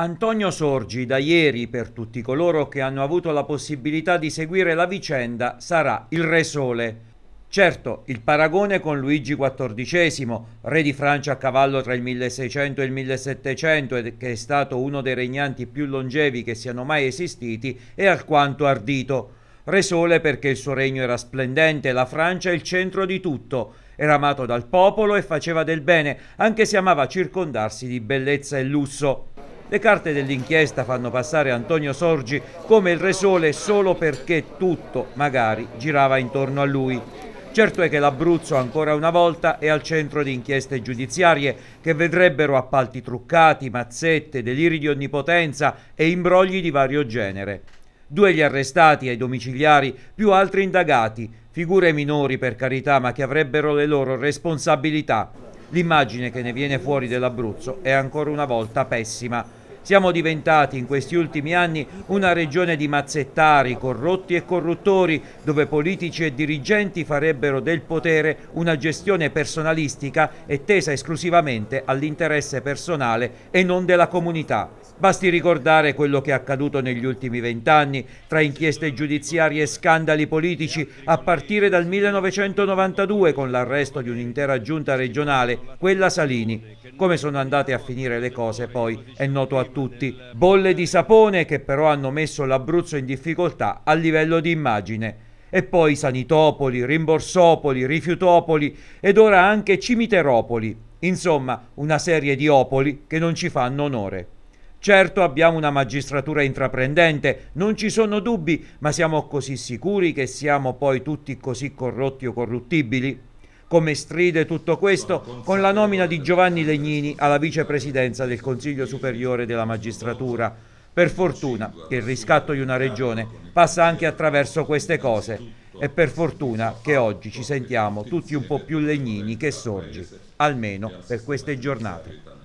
Antonio Sorgi da ieri per tutti coloro che hanno avuto la possibilità di seguire la vicenda sarà il Re Sole. Certo, il paragone con Luigi XIV, re di Francia a cavallo tra il 1600 e il 1700 e che è stato uno dei regnanti più longevi che siano mai esistiti, è alquanto ardito. Re Sole perché il suo regno era splendente, la Francia il centro di tutto, era amato dal popolo e faceva del bene, anche se amava circondarsi di bellezza e lusso. Le carte dell'inchiesta fanno passare Antonio Sorgi come il resole solo perché tutto, magari, girava intorno a lui. Certo è che l'Abruzzo ancora una volta è al centro di inchieste giudiziarie che vedrebbero appalti truccati, mazzette, deliri di onnipotenza e imbrogli di vario genere. Due gli arrestati ai domiciliari, più altri indagati, figure minori per carità ma che avrebbero le loro responsabilità. L'immagine che ne viene fuori dell'Abruzzo è ancora una volta pessima. Siamo diventati in questi ultimi anni una regione di mazzettari, corrotti e corruttori, dove politici e dirigenti farebbero del potere una gestione personalistica e tesa esclusivamente all'interesse personale e non della comunità. Basti ricordare quello che è accaduto negli ultimi vent'anni, tra inchieste giudiziarie e scandali politici, a partire dal 1992 con l'arresto di un'intera giunta regionale, quella Salini. Come sono andate a finire le cose poi è noto a tutti tutti, bolle di sapone che però hanno messo l'Abruzzo in difficoltà a livello di immagine. E poi Sanitopoli, Rimborsopoli, Rifiutopoli ed ora anche Cimiteropoli. Insomma, una serie di opoli che non ci fanno onore. Certo abbiamo una magistratura intraprendente, non ci sono dubbi, ma siamo così sicuri che siamo poi tutti così corrotti o corruttibili? Come stride tutto questo con la nomina di Giovanni Legnini alla vicepresidenza del Consiglio Superiore della Magistratura. Per fortuna che il riscatto di una regione passa anche attraverso queste cose e per fortuna che oggi ci sentiamo tutti un po' più legnini che sorgi, almeno per queste giornate.